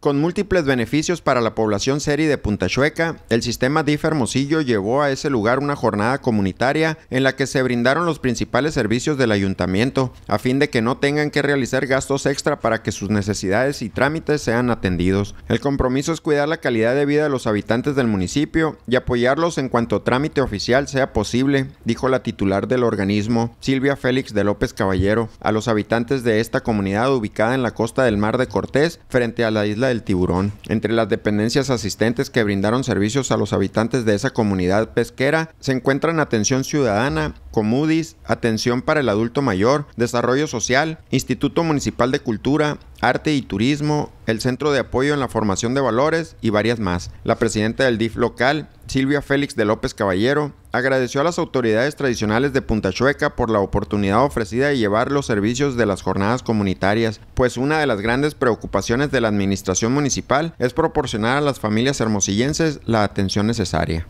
Con múltiples beneficios para la población serie de Punta Chueca, el sistema DIF Hermosillo llevó a ese lugar una jornada comunitaria en la que se brindaron los principales servicios del ayuntamiento, a fin de que no tengan que realizar gastos extra para que sus necesidades y trámites sean atendidos. El compromiso es cuidar la calidad de vida de los habitantes del municipio y apoyarlos en cuanto trámite oficial sea posible, dijo la titular del organismo, Silvia Félix de López Caballero, a los habitantes de esta comunidad ubicada en la costa del Mar de Cortés, frente a la isla el tiburón. Entre las dependencias asistentes que brindaron servicios a los habitantes de esa comunidad pesquera se encuentran atención ciudadana, Comudis, Atención para el Adulto Mayor, Desarrollo Social, Instituto Municipal de Cultura, Arte y Turismo, el Centro de Apoyo en la Formación de Valores y varias más. La presidenta del DIF local, Silvia Félix de López Caballero, agradeció a las autoridades tradicionales de Punta Chueca por la oportunidad ofrecida de llevar los servicios de las jornadas comunitarias, pues una de las grandes preocupaciones de la administración municipal es proporcionar a las familias hermosillenses la atención necesaria.